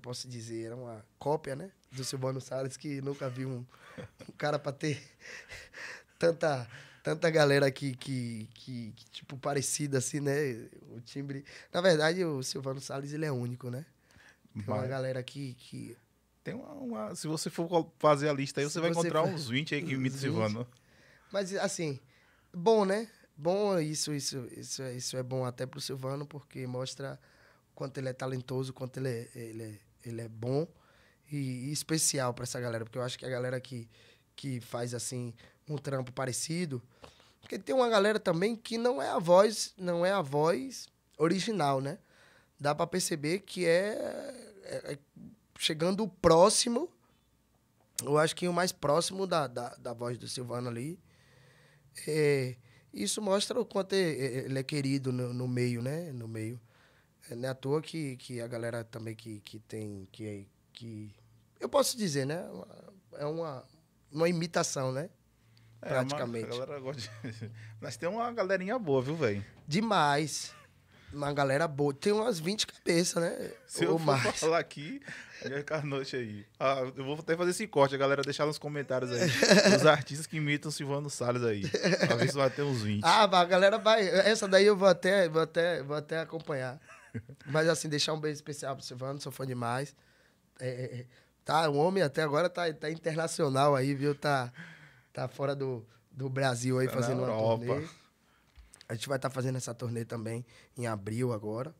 eu posso dizer, era uma cópia, né? Do Silvano Salles, que nunca vi um, um cara para ter tanta, tanta galera aqui que, que, que, tipo, parecida, assim, né? O timbre... Na verdade, o Silvano Salles, ele é único, né? Tem uma Mas... galera aqui que... Tem uma, uma, Se você for fazer a lista aí, você, vai encontrar for... uns 20 aí que imitam o Silvano. Mas, assim, bom, né? Bom isso, isso, isso, é, isso é bom até pro Silvano, porque mostra quanto ele é talentoso, quanto ele é, ele é ele é bom e, especial para essa galera, porque eu acho que a galera que, que faz assim um trampo parecido, porque tem uma galera também que não é a voz, não é a voz original, né? Dá para perceber que é, é, é, chegando próximo, eu acho que o mais próximo da, da, da voz do Silvano ali. É, isso mostra o quanto ele é querido no, no meio, né? No meio. É, não é à toa que, que a galera também que, que tem. Que, é, que, eu posso dizer, né? É uma, uma imitação, né? É, Praticamente. galera gosta de... Mas tem uma galerinha boa, viu, velho? Demais. Uma galera boa. Tem umas 20 cabeças, né? Se Ou eu mais. for falar aqui, é noite aí. Ah, eu vou até fazer esse corte, a galera deixar nos comentários aí. os artistas que imitam Silvano Salles aí. Talvez vai ter uns 20. Ah, a galera vai. Essa daí eu vou até, vou até, vou até acompanhar. Mas assim, deixar um beijo especial pro Silvano, sou fã demais. É, é, é, tá, o homem até agora tá, tá internacional aí, viu? Tá, tá fora do, do Brasil aí tá fazendo uma turnê. A gente vai estar tá fazendo essa turnê também em abril agora,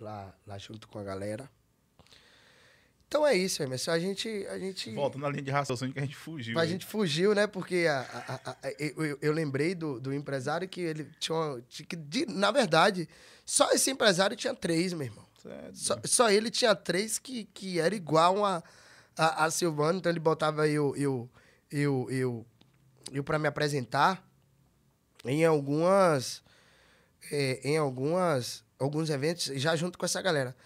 lá, lá junto com a galera. Então é isso, Emerson. A gente, a gente. Volta na linha de raciocínio que a gente fugiu. A gente fugiu, né? Porque a, a, a, eu, eu, lembrei do, do, empresário que ele tinha. Uma, que, de, na verdade, só esse empresário tinha três, meu irmão. É só, só, ele tinha três que, que era igual a, a, a Silvano. Então ele botava eu, eu, eu, eu, eu para me apresentar em algumas. É, em algumas. Alguns eventos, já junto com essa galera.